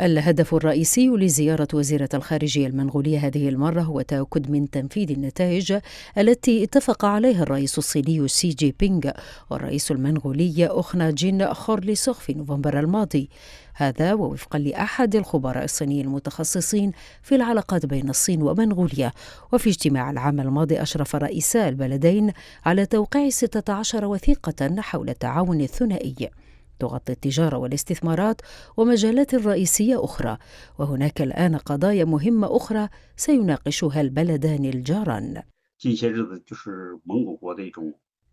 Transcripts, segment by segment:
الهدف الرئيسي لزيارة وزيرة الخارجية المنغولية هذه المرة هو التأكد من تنفيذ النتائج التي اتفق عليها الرئيس الصيني سي جي بينغ والرئيس المنغولي أخنا جين خورليسوخ في نوفمبر الماضي هذا ووفقا لأحد الخبراء الصينيين المتخصصين في العلاقات بين الصين ومنغوليا وفي اجتماع العام الماضي أشرف رئيسا البلدين على توقيع 16 وثيقة حول التعاون الثنائي تغطي التجاره والاستثمارات ومجالات رئيسيه اخرى وهناك الان قضايا مهمه اخرى سيناقشها البلدان الجاران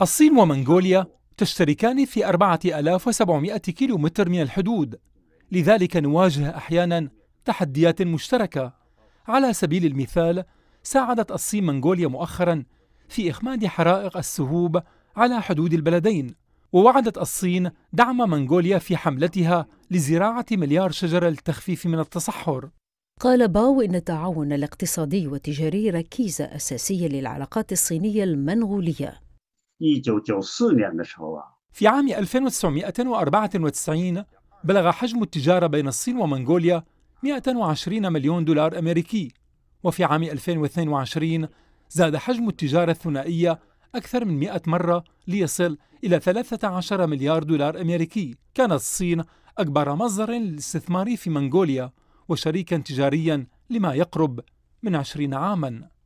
الصين ومنغوليا تشتركان في 4700 كيلو متر من الحدود لذلك نواجه احيانا تحديات مشتركه على سبيل المثال ساعدت الصين منغوليا مؤخرا في اخماد حرائق السهوب على حدود البلدين ووعدت الصين دعم منغوليا في حملتها لزراعة مليار شجرة للتخفيف من التصحر قال باو إن التعاون الاقتصادي والتجاري ركيزة أساسية للعلاقات الصينية المنغولية في عام 1994 بلغ حجم التجارة بين الصين ومنغوليا 120 مليون دولار أمريكي وفي عام 2022 زاد حجم التجارة الثنائية أكثر من 100 مرة ليصل إلى 13 مليار دولار أمريكي كانت الصين أكبر مصدر للاستثمار في منغوليا وشريكا تجاريا لما يقرب من 20 عاماً